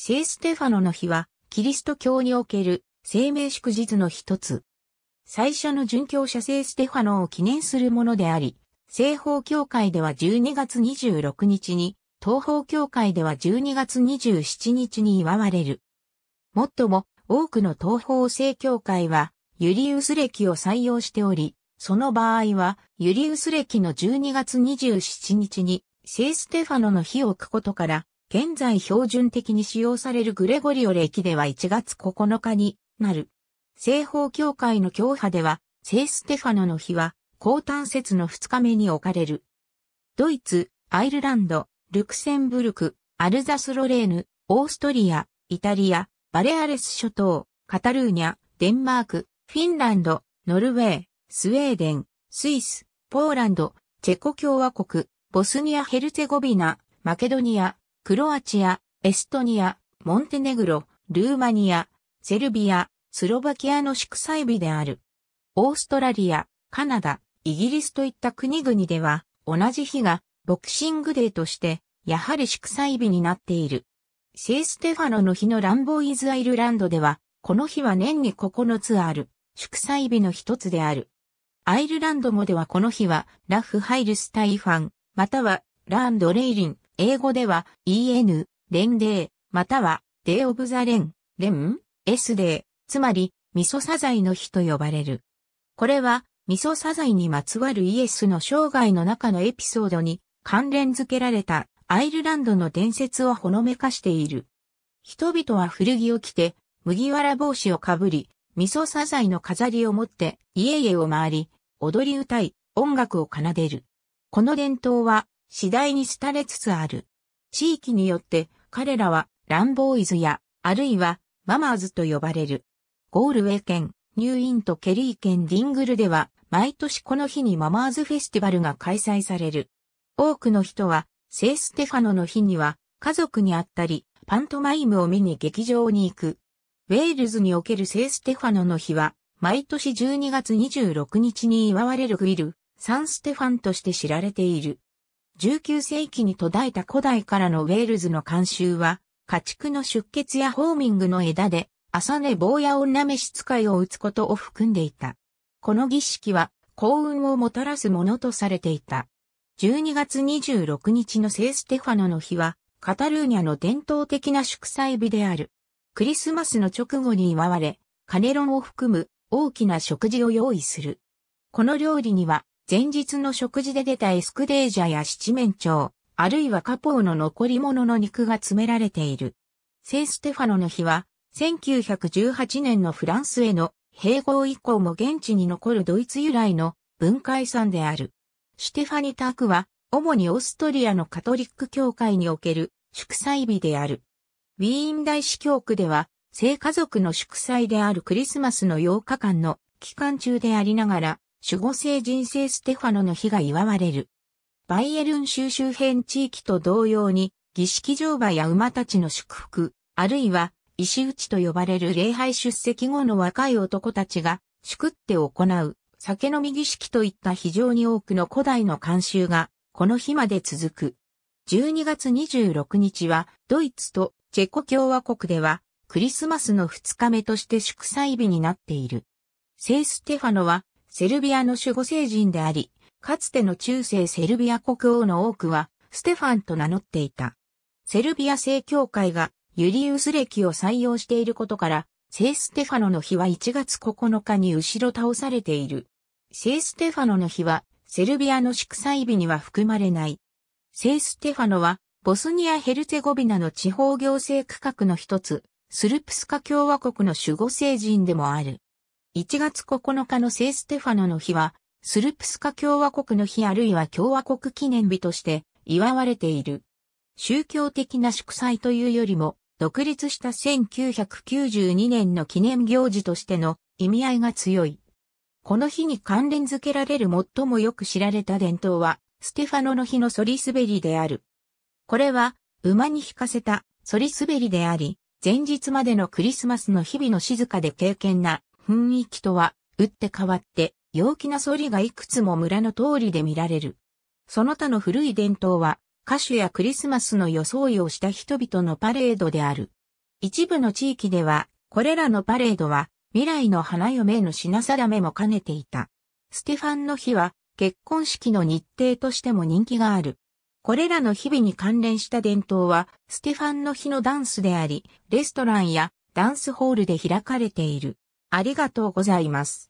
聖ステファノの日は、キリスト教における生命祝日の一つ。最初の殉教者聖ステファノを記念するものであり、西方教会では12月26日に、東方教会では12月27日に祝われる。もっとも、多くの東方正教会は、ユリウス歴を採用しており、その場合は、ユリウス歴の12月27日に、聖ステファノの日を置くことから、現在標準的に使用されるグレゴリオ歴では1月9日になる。西方教会の教派では、聖ステファノの日は、高誕節の2日目に置かれる。ドイツ、アイルランド、ルクセンブルク、アルザスロレーヌ、オーストリア、イタリア、バレアレス諸島、カタルーニャ、デンマーク、フィンランド、ノルウェー、スウェーデン、スイス、ポーランド、チェコ共和国、ボスニア・ヘルツェゴビナ、マケドニア、クロアチア、エストニア、モンテネグロ、ルーマニア、セルビア、スロバキアの祝祭日である。オーストラリア、カナダ、イギリスといった国々では、同じ日がボクシングデーとして、やはり祝祭日になっている。聖ステファノの日のランボーイズアイルランドでは、この日は年に9つある、祝祭日の一つである。アイルランドもではこの日は、ラフ・ハイルス・タイファン、または、ラーンド・レイリン、英語では en、連デまたは day of the 連、連、s デつまり、味噌サザイの日と呼ばれる。これは、味噌サザイにまつわるイエスの生涯の中のエピソードに関連付けられたアイルランドの伝説をほのめかしている。人々は古着を着て、麦わら帽子をかぶり、味噌サザイの飾りを持って家々を回り、踊り歌い、音楽を奏でる。この伝統は次第に廃れつつある。地域によって彼らはランボーイズやあるいはママーズと呼ばれる。ゴールウェイ県、ニューインとケリー県ディングルでは毎年この日にママーズフェスティバルが開催される。多くの人は聖ステファノの日には家族に会ったりパントマイムを見に劇場に行く。ウェールズにおける聖ステファノの日は毎年12月26日に祝われるグイル、サンステファンとして知られている。19世紀に途絶えた古代からのウェールズの慣習は、家畜の出血やホーミングの枝で、朝寝坊や女召使いを打つことを含んでいた。この儀式は幸運をもたらすものとされていた。12月26日の聖ステファノの日は、カタルーニャの伝統的な祝祭日である。クリスマスの直後に祝われ、カネロンを含む大きな食事を用意する。この料理には前日の食事で出たエスクデージャや七面鳥、あるいはカポーの残り物の肉が詰められている。聖ステファノの日は、1918年のフランスへの併合以降も現地に残るドイツ由来の文化遺産である。シテファニタークは、主にオーストリアのカトリック教会における祝祭日である。ウィーン大司教区では、聖家族の祝祭であるクリスマスの8日間の期間中でありながら、守護聖人聖ステファノの日が祝われる。バイエルン州周辺地域と同様に、儀式乗馬や馬たちの祝福、あるいは石打ちと呼ばれる礼拝出席後の若い男たちが祝って行う酒飲み儀式といった非常に多くの古代の慣習がこの日まで続く。12月26日はドイツとチェコ共和国ではクリスマスの2日目として祝祭日になっている。聖ステファノはセルビアの守護聖人であり、かつての中世セルビア国王の多くは、ステファンと名乗っていた。セルビア正教会がユリウス歴を採用していることから、聖ステファノの日は1月9日に後ろ倒されている。聖ステファノの日は、セルビアの祝祭日には含まれない。聖ステファノは、ボスニア・ヘルツェゴビナの地方行政区画の一つ、スルプスカ共和国の守護聖人でもある。1月9日の聖ステファノの日は、スルプスカ共和国の日あるいは共和国記念日として祝われている。宗教的な祝祭というよりも、独立した1992年の記念行事としての意味合いが強い。この日に関連づけられる最もよく知られた伝統は、ステファノの日のソリ滑りである。これは、馬に引かせたソリ滑りであり、前日までのクリスマスの日々の静かで敬虔な雰囲気とは、打って変わって、陽気な反りがいくつも村の通りで見られる。その他の古い伝統は、歌手やクリスマスの装いをした人々のパレードである。一部の地域では、これらのパレードは、未来の花嫁の品定めも兼ねていた。ステファンの日は、結婚式の日程としても人気がある。これらの日々に関連した伝統は、ステファンの日のダンスであり、レストランやダンスホールで開かれている。ありがとうございます。